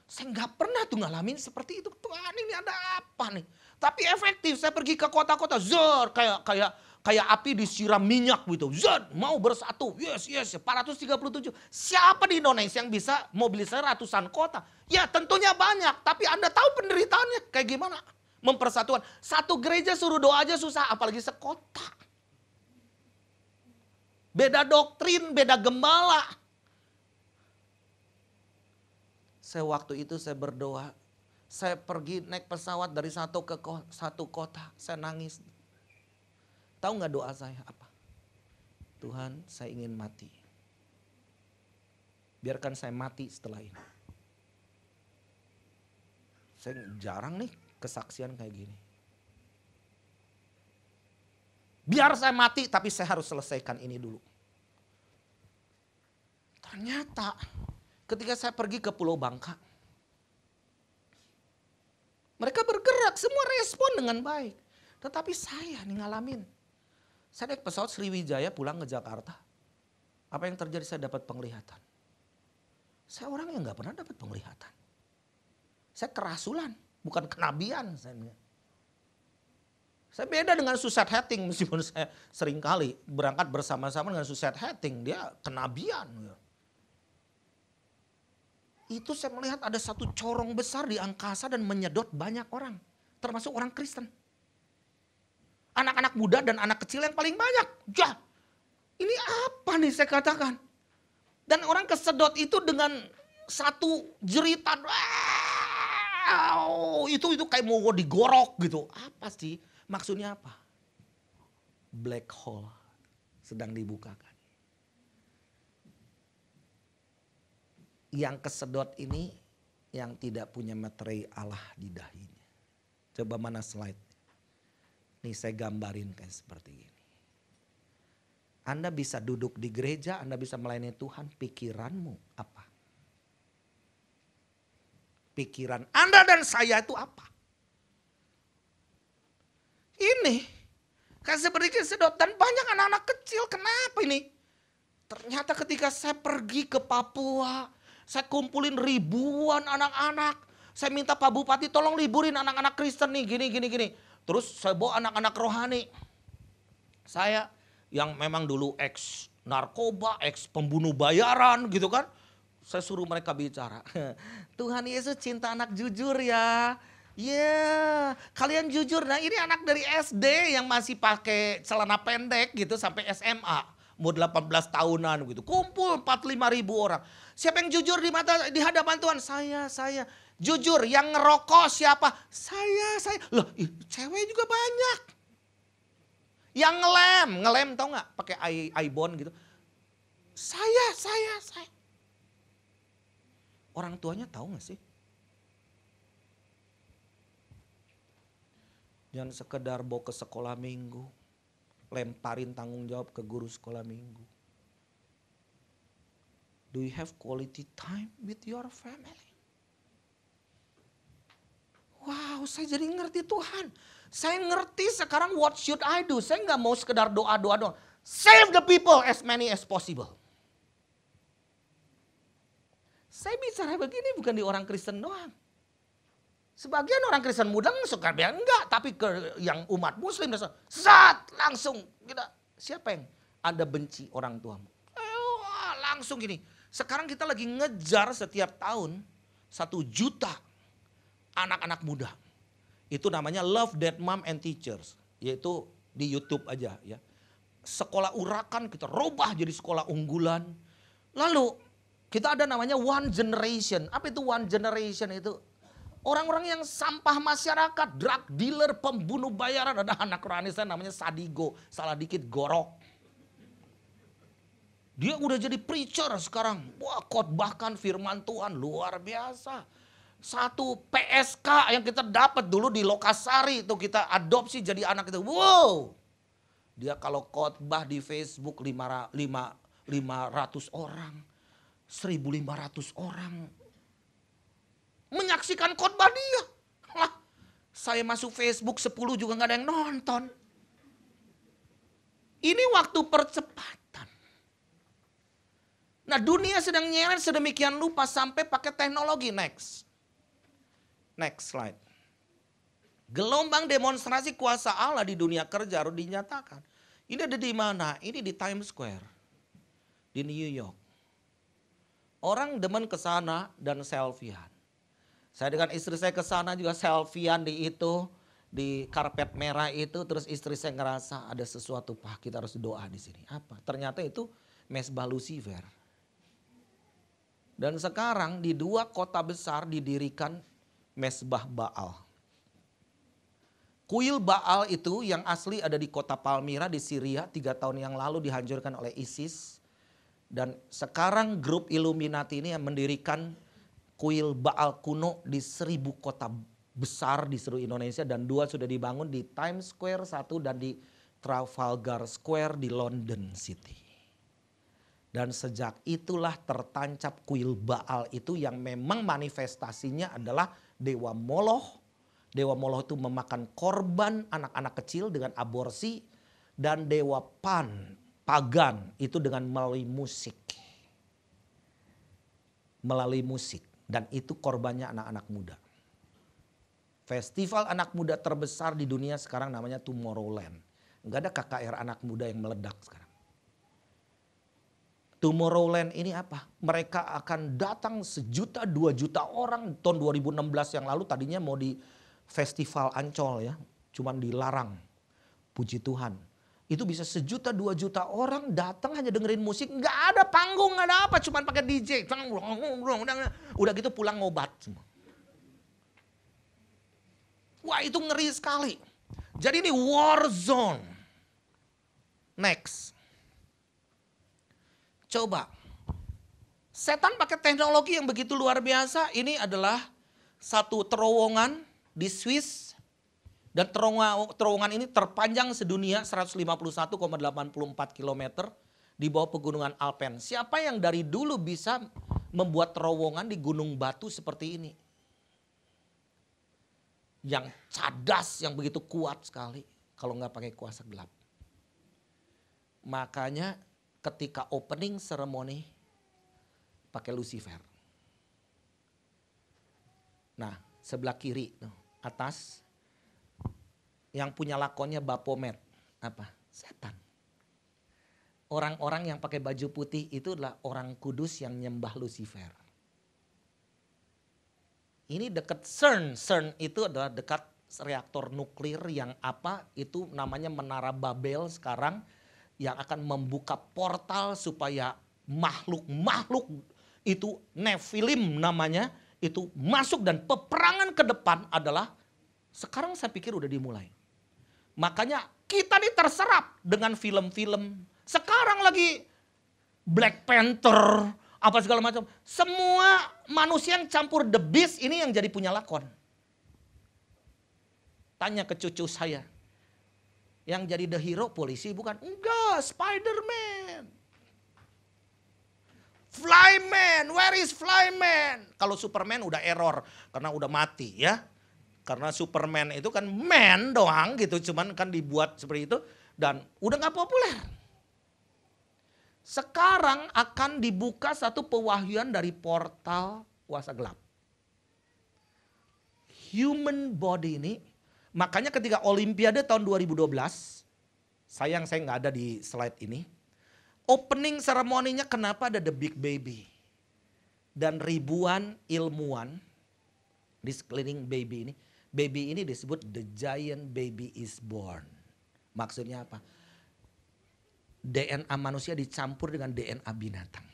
Saya nggak pernah tuh ngalamin seperti itu. Tuhan ini ada apa nih? Tapi efektif. Saya pergi ke kota-kota, zor kayak kayak kayak api disiram minyak gitu. Zor mau bersatu. Yes, yes, 437. Siapa di Indonesia yang bisa mobilisasi ratusan kota? Ya tentunya banyak, tapi Anda tahu penderitaannya kayak gimana? Mempersatuan. Satu gereja suruh doa aja susah, apalagi sekota. Beda doktrin, beda gembala. Saya waktu itu saya berdoa, saya pergi naik pesawat dari satu ke ko satu kota, saya nangis. Tahu nggak doa saya apa? Tuhan, saya ingin mati. Biarkan saya mati setelah ini. Saya jarang nih kesaksian kayak gini. Biar saya mati tapi saya harus selesaikan ini dulu. Ternyata ketika saya pergi ke Pulau Bangka, mereka bergerak, semua respon dengan baik. Tetapi saya nih ngalamin. Saya naik pesawat Sriwijaya pulang ke Jakarta. Apa yang terjadi saya dapat penglihatan. Saya orang yang gak pernah dapat penglihatan. Saya kerasulan, bukan kenabian. Saya, saya beda dengan suset Hatting meskipun saya seringkali berangkat bersama-sama dengan suset Hatting. Dia kenabian. Gitu itu saya melihat ada satu corong besar di angkasa dan menyedot banyak orang, termasuk orang Kristen. Anak-anak muda dan anak kecil yang paling banyak. Jah, ini apa nih saya katakan? Dan orang kesedot itu dengan satu jeritan. Wow, itu itu kayak mau digorok gitu. Apa sih? Maksudnya apa? Black hole sedang dibukakan. yang kesedot ini yang tidak punya materi Allah di dahinya. Coba mana slide. Nih saya gambarin kayak seperti ini. Anda bisa duduk di gereja, Anda bisa melayani Tuhan, pikiranmu apa? Pikiran Anda dan saya itu apa? Ini, kan seperti sedot dan banyak anak-anak kecil, kenapa ini? Ternyata ketika saya pergi ke Papua, saya kumpulin ribuan anak-anak. Saya minta Pak Bupati tolong liburin anak-anak Kristen nih gini gini gini. Terus saya bawa anak-anak rohani. Saya yang memang dulu ex narkoba, ex pembunuh bayaran gitu kan. Saya suruh mereka bicara. Tuhan Yesus cinta anak jujur ya. Ya, yeah. kalian jujur. Nah, ini anak dari SD yang masih pakai celana pendek gitu sampai SMA umur 18 tahunan gitu. Kumpul 45 ribu orang. Siapa yang jujur di mata di hadapan Tuhan? Saya, saya. Jujur, yang ngerokok siapa? Saya, saya. Loh, cewek juga banyak. Yang ngelem, ngelem tau gak? Pakai iPhone gitu. Saya, saya, saya. Orang tuanya tahu gak sih? Jangan sekedar bawa ke sekolah minggu lemparin tanggung jawab ke guru sekolah minggu. Do you have quality time with your family? Wow, saya jadi ngerti Tuhan. Saya ngerti sekarang what should I do. Saya nggak mau sekedar doa-doa doa. Save the people as many as possible. Saya bicara begini bukan di orang Kristen doang. Sebagian orang Kristen muda suka bilang enggak, tapi ke yang umat muslim sesat langsung kita siapa yang ada benci orang tuamu? Eh, langsung gini. Sekarang kita lagi ngejar setiap tahun satu juta anak-anak muda. Itu namanya Love Dead Mom and Teachers, yaitu di YouTube aja ya. Sekolah urakan kita rubah jadi sekolah unggulan. Lalu kita ada namanya one generation. Apa itu one generation itu? Orang-orang yang sampah masyarakat, drug dealer, pembunuh bayaran, ada anak saya namanya Sadigo, salah dikit gorok. Dia udah jadi preacher sekarang. Wah khotbahkan firman Tuhan luar biasa. Satu PSK yang kita dapat dulu di Lokasari itu kita adopsi jadi anak itu. Wow. Dia kalau khotbah di Facebook 500 orang, 1500 orang menyaksikan khotbah dia. Lah, saya masuk Facebook 10 juga nggak ada yang nonton. Ini waktu percepatan. Nah dunia sedang nyeret sedemikian lupa sampai pakai teknologi. Next. Next slide. Gelombang demonstrasi kuasa Allah di dunia kerja harus dinyatakan. Ini ada di mana? Ini di Times Square. Di New York. Orang demen ke sana dan selfiean. Saya dengan istri saya ke sana juga selfiean di itu di karpet merah itu terus istri saya ngerasa ada sesuatu pak kita harus doa di sini apa ternyata itu mesbah Lucifer dan sekarang di dua kota besar didirikan mesbah Baal kuil Baal itu yang asli ada di kota Palmyra di Syria tiga tahun yang lalu dihancurkan oleh ISIS dan sekarang grup Illuminati ini yang mendirikan kuil Baal kuno di seribu kota besar di seluruh Indonesia dan dua sudah dibangun di Times Square satu dan di Trafalgar Square di London City. Dan sejak itulah tertancap kuil Baal itu yang memang manifestasinya adalah dewa Moloh. Dewa Moloh itu memakan korban anak-anak kecil dengan aborsi dan dewa Pan, pagan itu dengan melalui musik. Melalui musik. Dan itu korbannya anak-anak muda. Festival anak muda terbesar di dunia sekarang namanya Tomorrowland. Enggak ada KKR anak muda yang meledak sekarang. Tomorrowland ini apa? Mereka akan datang sejuta dua juta orang tahun 2016 yang lalu tadinya mau di festival Ancol ya. Cuman dilarang. Puji Tuhan itu bisa sejuta dua juta orang datang hanya dengerin musik. Nggak ada panggung, nggak ada apa. Cuman pakai DJ. Udah gitu pulang ngobat semua. Wah itu ngeri sekali. Jadi ini war zone. Next. Coba. Setan pakai teknologi yang begitu luar biasa. Ini adalah satu terowongan di Swiss dan terowongan ini terpanjang sedunia 151,84 km di bawah pegunungan Alpen. Siapa yang dari dulu bisa membuat terowongan di gunung batu seperti ini? Yang cadas, yang begitu kuat sekali kalau nggak pakai kuasa gelap. Makanya ketika opening ceremony pakai Lucifer. Nah, sebelah kiri atas yang punya lakonnya Bapomet. Apa? Setan. Orang-orang yang pakai baju putih itu adalah orang kudus yang nyembah Lucifer. Ini dekat CERN. CERN itu adalah dekat reaktor nuklir yang apa itu namanya Menara Babel sekarang yang akan membuka portal supaya makhluk-makhluk itu Nefilim namanya itu masuk dan peperangan ke depan adalah sekarang saya pikir udah dimulai. Makanya kita nih terserap dengan film-film. Sekarang lagi Black Panther, apa segala macam. Semua manusia yang campur the beast ini yang jadi punya lakon. Tanya ke cucu saya. Yang jadi the hero polisi bukan? Enggak, Spider-Man. Flyman, where is Flyman? Kalau Superman udah error karena udah mati ya. Karena Superman itu kan man doang gitu, cuman kan dibuat seperti itu dan udah nggak populer. Sekarang akan dibuka satu pewahyuan dari portal kuasa gelap. Human body ini, makanya ketika Olimpiade tahun 2012, sayang saya nggak ada di slide ini, opening seremoninya kenapa ada The Big Baby? Dan ribuan ilmuwan di sekeliling baby ini Baby ini disebut the giant baby is born. Maksudnya apa? DNA manusia dicampur dengan DNA binatang.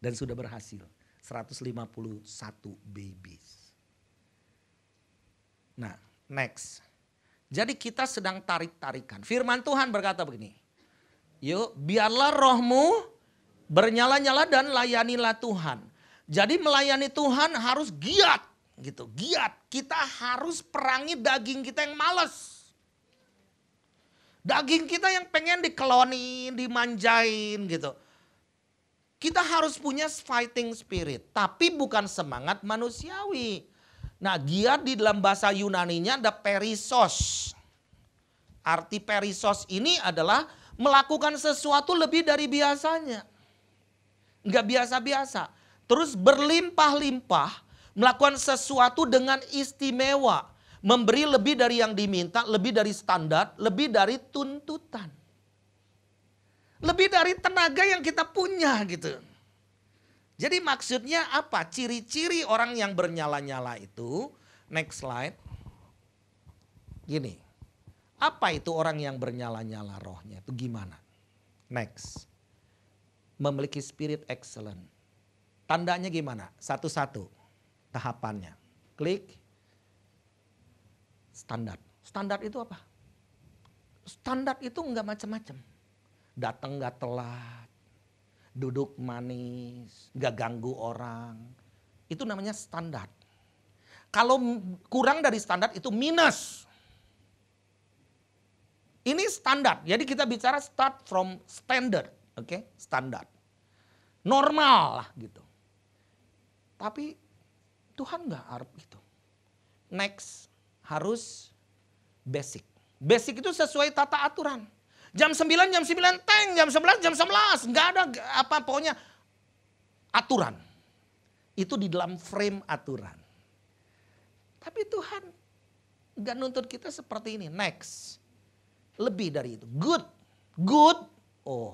Dan sudah berhasil. 151 babies. Nah, next. Jadi kita sedang tarik-tarikan. Firman Tuhan berkata begini. Yuk, biarlah rohmu bernyala-nyala dan layanilah Tuhan. Jadi melayani Tuhan harus giat gitu giat kita harus perangi daging kita yang males daging kita yang pengen dikelonin dimanjain gitu kita harus punya fighting spirit tapi bukan semangat manusiawi nah giat di dalam bahasa Yunani nya ada perisos arti perisos ini adalah melakukan sesuatu lebih dari biasanya nggak biasa-biasa terus berlimpah-limpah melakukan sesuatu dengan istimewa, memberi lebih dari yang diminta, lebih dari standar, lebih dari tuntutan. Lebih dari tenaga yang kita punya gitu. Jadi maksudnya apa? Ciri-ciri orang yang bernyala-nyala itu, next slide. Gini. Apa itu orang yang bernyala-nyala rohnya itu gimana? Next. Memiliki spirit excellent. Tandanya gimana? Satu-satu tahapannya. Klik standar. Standar itu apa? Standar itu nggak macam-macam. Datang nggak telat, duduk manis, nggak ganggu orang. Itu namanya standar. Kalau kurang dari standar itu minus. Ini standar. Jadi kita bicara start from standard, oke? Okay? Standar. Normal lah gitu. Tapi Tuhan gak harap itu. Next, harus basic. Basic itu sesuai tata aturan. Jam 9, jam 9, teng, jam 11, jam 11. Gak ada apa, pokoknya aturan. Itu di dalam frame aturan. Tapi Tuhan gak nuntut kita seperti ini. Next, lebih dari itu. Good, good. Oh,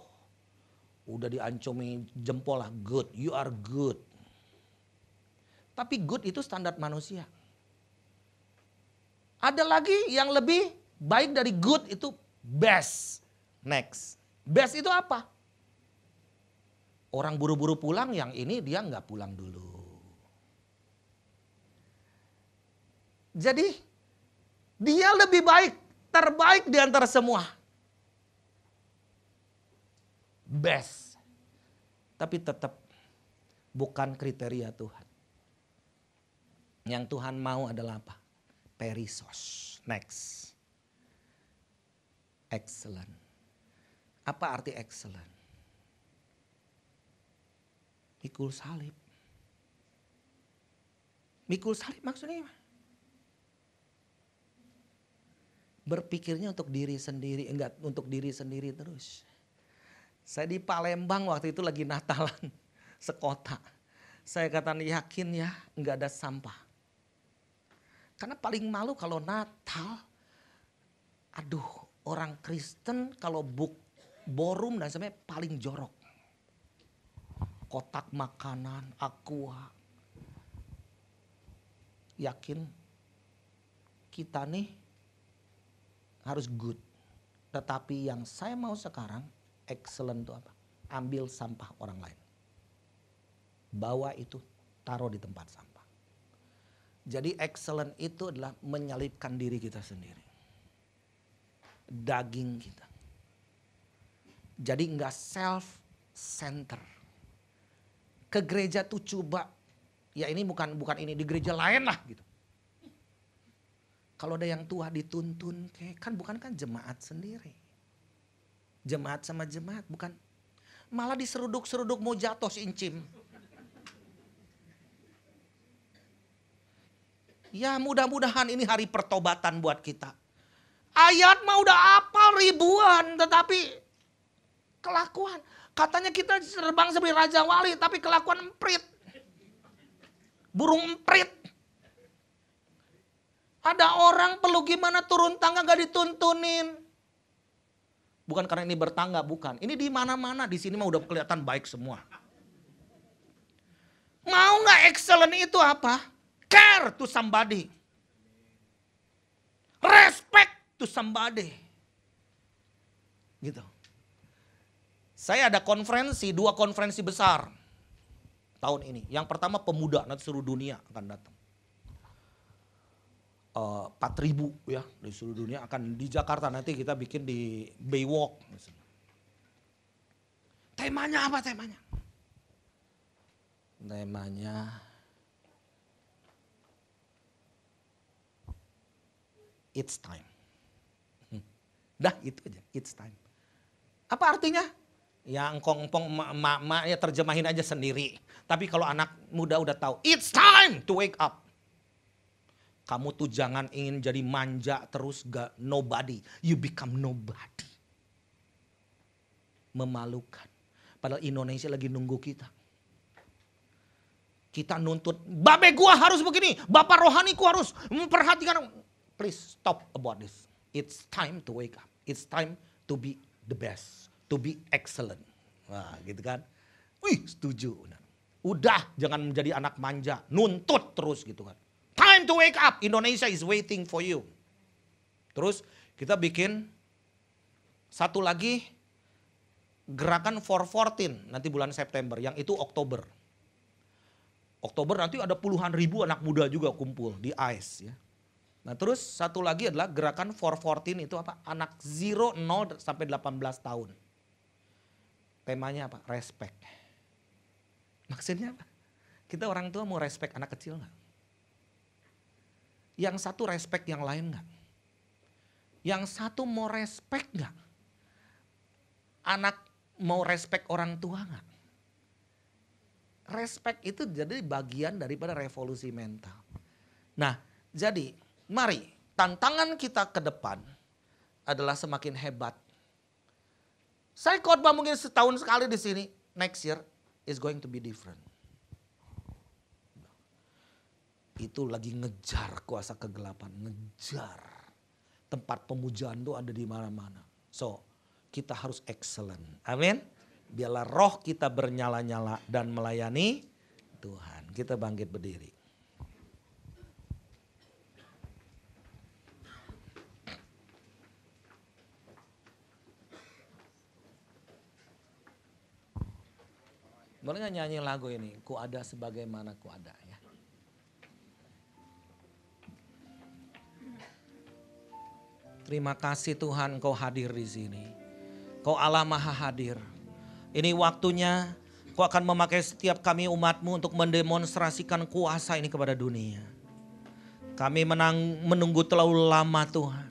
udah diancomi jempol lah. Good, you are good. Tapi good itu standar manusia. Ada lagi yang lebih baik dari good itu best. Next. Best itu apa? Orang buru-buru pulang yang ini dia nggak pulang dulu. Jadi dia lebih baik, terbaik di antara semua. Best. Tapi tetap bukan kriteria Tuhan. Yang Tuhan mau adalah apa? Perisos. Next. Excellent. Apa arti excellent? Mikul salib. Mikul salib maksudnya apa? Berpikirnya untuk diri sendiri, enggak untuk diri sendiri terus. Saya di Palembang waktu itu lagi Natalan, sekota. Saya katakan yakin ya, enggak ada sampah. Karena paling malu kalau Natal, aduh orang Kristen kalau buk borum dan sebagainya paling jorok. Kotak makanan, aqua. Yakin kita nih harus good. Tetapi yang saya mau sekarang excellent itu apa? Ambil sampah orang lain. Bawa itu taruh di tempat sampah. Jadi excellent itu adalah menyalipkan diri kita sendiri. Daging kita. Jadi enggak self center. Ke gereja tuh coba ya ini bukan bukan ini di gereja lain lah gitu. Kalau ada yang tua dituntun kayak kan bukan kan jemaat sendiri. Jemaat sama jemaat bukan malah diseruduk-seruduk mau jatuh si incim. Ya mudah-mudahan ini hari pertobatan buat kita. Ayat mah udah apal ribuan tetapi kelakuan. Katanya kita terbang seperti Raja Wali tapi kelakuan emprit. Burung emprit. Ada orang perlu gimana turun tangga gak dituntunin. Bukan karena ini bertangga, bukan. Ini di mana-mana di sini mah udah kelihatan baik semua. Mau gak excellent itu apa? Care to somebody. Respect to somebody. Gitu. Saya ada konferensi, dua konferensi besar tahun ini. Yang pertama pemuda, nanti seluruh dunia akan datang. Uh, ribu ya di seluruh dunia akan di Jakarta nanti kita bikin di Baywalk misalnya. Temanya apa temanya? Temanya It's time. Dah itu aja, it's time. Apa artinya? Ya engkong-engkong emak ya terjemahin aja sendiri. Tapi kalau anak muda udah tahu, it's time to wake up. Kamu tuh jangan ingin jadi manja terus gak nobody. You become nobody. Memalukan. Padahal Indonesia lagi nunggu kita. Kita nuntut, babe gua harus begini, bapak rohaniku harus memperhatikan please stop about this. It's time to wake up. It's time to be the best, to be excellent. Wah, gitu kan. Wih, setuju. Udah jangan menjadi anak manja, nuntut terus gitu kan. Time to wake up. Indonesia is waiting for you. Terus kita bikin satu lagi gerakan 414 nanti bulan September yang itu Oktober. Oktober nanti ada puluhan ribu anak muda juga kumpul di ICE ya. Nah terus satu lagi adalah gerakan 414 itu apa? Anak 0, 0 sampai 18 tahun. Temanya apa? Respect. Maksudnya apa? Kita orang tua mau respect anak kecil nggak? Yang satu respect yang lain nggak? Yang satu mau respect nggak? Anak mau respect orang tua nggak? Respect itu jadi bagian daripada revolusi mental. Nah, jadi Mari, tantangan kita ke depan adalah semakin hebat. Saya khotbah mungkin setahun sekali di sini, next year is going to be different. Itu lagi ngejar kuasa kegelapan, ngejar. Tempat pemujaan itu ada di mana-mana. So, kita harus excellent. Amin. Biarlah roh kita bernyala-nyala dan melayani Tuhan. Kita bangkit berdiri. Boleh nggak nyanyi lagu ini? Ku ada sebagaimana ku ada ya. Terima kasih Tuhan kau hadir di sini. Kau Allah maha hadir. Ini waktunya kau akan memakai setiap kami umatmu untuk mendemonstrasikan kuasa ini kepada dunia. Kami menang, menunggu terlalu lama Tuhan.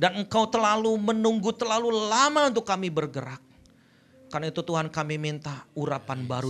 Dan engkau terlalu menunggu terlalu lama untuk kami bergerak. Karena itu Tuhan kami minta urapan baru